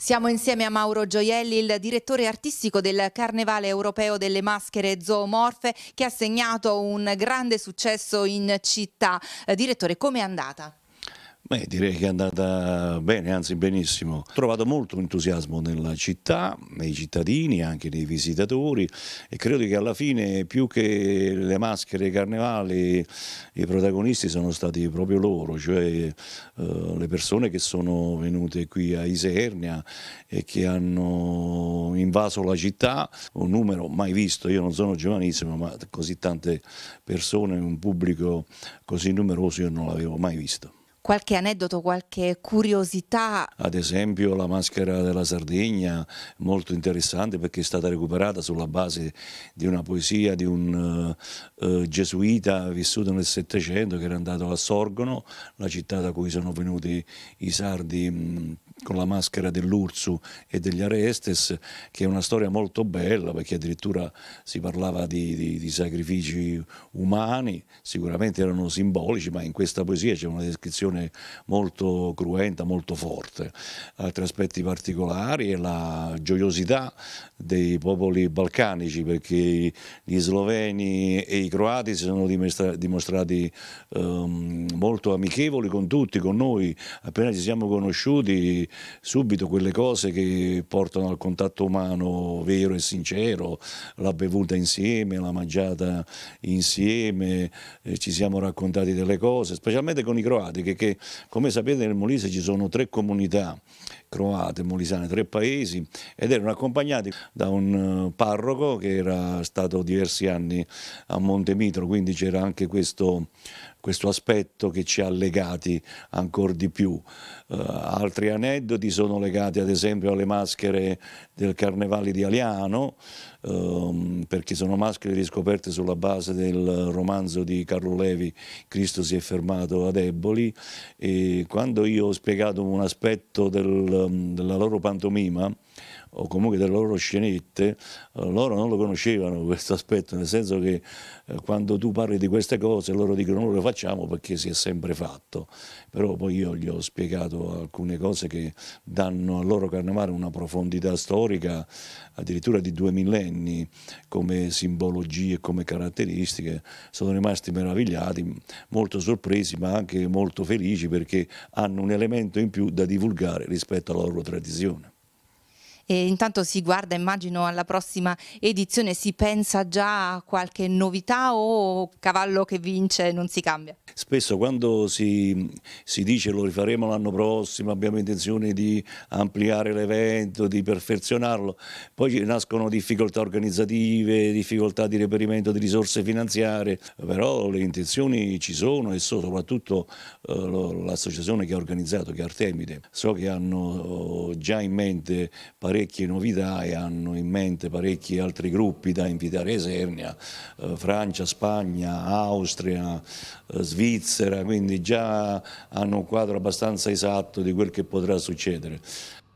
Siamo insieme a Mauro Gioielli, il direttore artistico del Carnevale Europeo delle Maschere Zoomorfe, che ha segnato un grande successo in città. Eh, direttore, com'è andata? Beh, direi che è andata bene, anzi benissimo. Ho trovato molto entusiasmo nella città, nei cittadini, anche nei visitatori e credo che alla fine più che le maschere carnevali i protagonisti sono stati proprio loro, cioè eh, le persone che sono venute qui a Isernia e che hanno invaso la città, un numero mai visto, io non sono giovanissimo, ma così tante persone, un pubblico così numeroso io non l'avevo mai visto qualche aneddoto, qualche curiosità? Ad esempio la maschera della Sardegna, molto interessante perché è stata recuperata sulla base di una poesia di un uh, gesuita vissuto nel Settecento che era andato a Sorgono, la città da cui sono venuti i sardi. Mh, con la maschera dell'Ursu e degli Arestes, che è una storia molto bella perché addirittura si parlava di, di, di sacrifici umani, sicuramente erano simbolici, ma in questa poesia c'è una descrizione molto cruenta, molto forte. Altri aspetti particolari è la gioiosità dei popoli balcanici, perché gli sloveni e i croati si sono dimostrati ehm, molto amichevoli con tutti, con noi. Appena ci siamo conosciuti subito quelle cose che portano al contatto umano vero e sincero, la bevuta insieme, la mangiata insieme, eh, ci siamo raccontati delle cose, specialmente con i croati, che, che come sapete nel Molise ci sono tre comunità croate, molisane, tre paesi ed erano accompagnati da un eh, parroco che era stato diversi anni a Montemitro, quindi c'era anche questo questo aspetto che ci ha legati ancora di più. Uh, altri aneddoti sono legati ad esempio alle maschere del Carnevale di Aliano, um, perché sono maschere riscoperte sulla base del romanzo di Carlo Levi, Cristo si è fermato a deboli. e quando io ho spiegato un aspetto del, della loro pantomima, o comunque delle loro scenette, eh, loro non lo conoscevano questo aspetto, nel senso che eh, quando tu parli di queste cose loro dicono noi lo facciamo perché si è sempre fatto, però poi io gli ho spiegato alcune cose che danno al loro carnevale una profondità storica addirittura di due millenni come simbologie e come caratteristiche, sono rimasti meravigliati, molto sorpresi ma anche molto felici perché hanno un elemento in più da divulgare rispetto alla loro tradizione. E intanto si guarda, immagino, alla prossima edizione, si pensa già a qualche novità o cavallo che vince non si cambia? Spesso quando si, si dice lo rifaremo l'anno prossimo, abbiamo intenzione di ampliare l'evento, di perfezionarlo, poi nascono difficoltà organizzative, difficoltà di reperimento di risorse finanziarie, però le intenzioni ci sono e soprattutto eh, l'associazione che ha organizzato, che è Artemide, so che hanno eh, già in mente parecchi parecchie novità e hanno in mente parecchi altri gruppi da invitare Esernia, eh, Francia, Spagna, Austria, eh, Svizzera, quindi già hanno un quadro abbastanza esatto di quel che potrà succedere.